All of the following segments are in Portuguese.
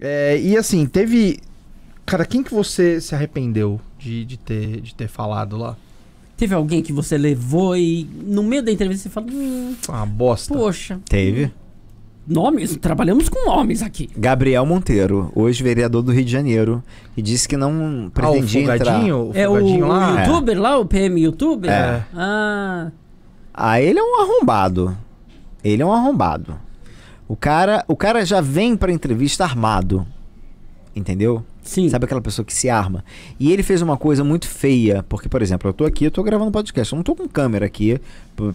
É, e assim, teve. Cara, quem que você se arrependeu de, de, ter, de ter falado lá? Teve alguém que você levou e no meio da entrevista você falou? Hum, ah, bosta. Poxa. Teve? Nomes, trabalhamos com nomes aqui. Gabriel Monteiro, hoje vereador do Rio de Janeiro, e disse que não pretendia ah, o entrar. O é o, lá. youtuber é. lá, o PM youtuber? É. Ah. ah, ele é um arrombado. Ele é um arrombado. O cara, o cara já vem pra entrevista armado. Entendeu? Sim. Sabe aquela pessoa que se arma? E ele fez uma coisa muito feia, porque, por exemplo, eu tô aqui, eu tô gravando podcast, eu não tô com câmera aqui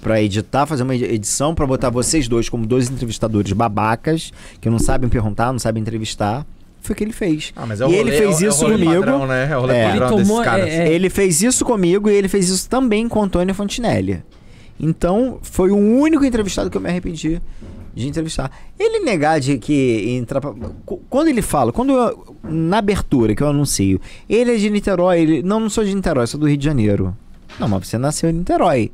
para editar, fazer uma edição, para botar vocês dois como dois entrevistadores babacas, que não sabem perguntar, não sabem entrevistar. Foi o que ele fez. Ah, mas é o e rolê, ele fez é, isso é o comigo. Padrão, né? É o rolê é. Ele, tomou, é, é, ele fez isso comigo e ele fez isso também com Antônio Fontinelli. Então, foi o único entrevistado que eu me arrependi de entrevistar. Ele negar de que entra quando ele fala, quando eu, na abertura que eu anuncio, ele é de Niterói, ele não, não sou de Niterói, sou do Rio de Janeiro. Não, mas você nasceu em Niterói.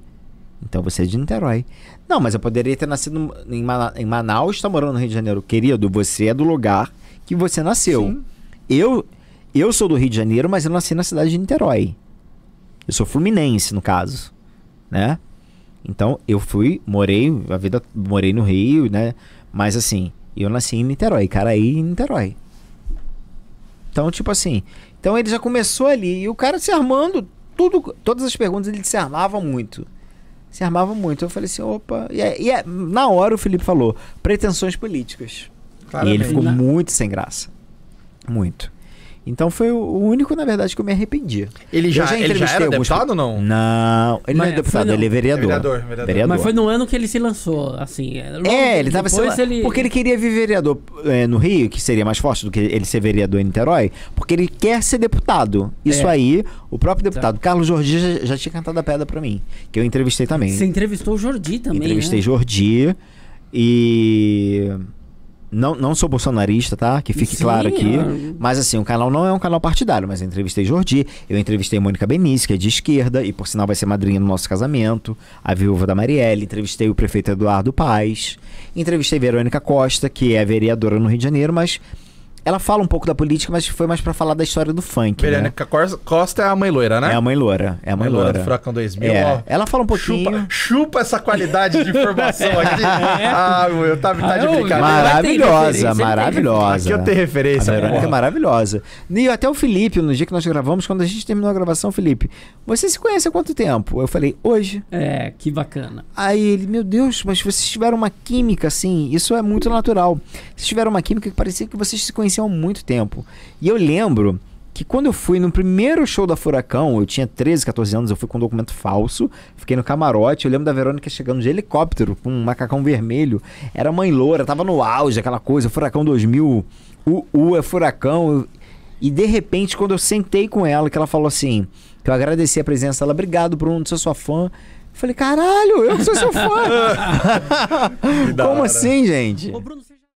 Então você é de Niterói. Não, mas eu poderia ter nascido em, Mana, em Manaus, está morando no Rio de Janeiro. Querido, você é do lugar que você nasceu. Sim. Eu eu sou do Rio de Janeiro, mas eu nasci na cidade de Niterói. Eu sou fluminense, no caso, né? Então, eu fui, morei, a vida, morei no Rio, né? Mas assim, eu nasci em Niterói, aí em Niterói. Então, tipo assim, então ele já começou ali e o cara se armando, tudo, todas as perguntas ele se armava muito. Se armava muito. Eu falei assim, opa. E, é, e é, na hora o Felipe falou, pretensões políticas. Claramente. E ele ficou muito sem graça. Muito. Então foi o único, na verdade, que eu me arrependi. Ele já, já ele já era alguns... deputado ou não? Não, ele Mas não é, é deputado, ele é vereador. É vereador, é vereador. vereador, Mas foi no ano que ele se lançou, assim. é, ele tava se ele... Porque ele queria vir vereador é, no Rio, que seria mais forte do que ele ser vereador em Niterói, porque ele quer ser deputado. Isso é. aí, o próprio tá. deputado tá. Carlos Jordi já, já, tinha cantado a pedra para mim, que eu entrevistei também. Você entrevistou o Jordi também, Entrevistei né? Jordi e... Não, não sou bolsonarista, tá? Que fique Sim, claro aqui. É. Mas assim, o canal não é um canal partidário, mas eu entrevistei Jordi, eu entrevistei Mônica Benício, que é de esquerda, e por sinal vai ser madrinha do nosso casamento, a viúva da Marielle, entrevistei o prefeito Eduardo Paes, entrevistei Verônica Costa, que é vereadora no Rio de Janeiro, mas ela fala um pouco da política, mas foi mais para falar da história do funk. Né? Verônica né? Costa é a mãe loira, né? É a mãe loira. É a mãe, mãe loira. loira. do Furacão 2000. É. Ó, ela fala um pouquinho. Chupa, chupa essa qualidade de informação aqui. Ah, eu tava tá, tá de ah, brincadeira. Maravilhosa, maravilhosa. Aqui eu tenho referência. A é maravilhosa. E até o Felipe, no dia que nós gravamos, quando a gente terminou a gravação, Felipe, você se conhece há quanto tempo? Eu falei, hoje. É, que bacana. Aí ele, meu Deus, mas vocês tiveram uma química assim, isso é muito natural. Vocês tiveram uma química que parecia que vocês se conheciam há muito tempo. E eu lembro que quando eu fui no primeiro show da Furacão, eu tinha 13, 14 anos, eu fui com um documento falso, fiquei no camarote, eu lembro da Verônica chegando de helicóptero com um macacão vermelho, era mãe loura, tava no auge, aquela coisa, Furacão 2000, o, o é Furacão. E de repente, quando eu sentei com ela, que ela falou assim, que eu agradeci a presença dela, obrigado Bruno, sou sua fã. falei, caralho, eu sou seu fã. Como assim, gente? Ô, Bruno, você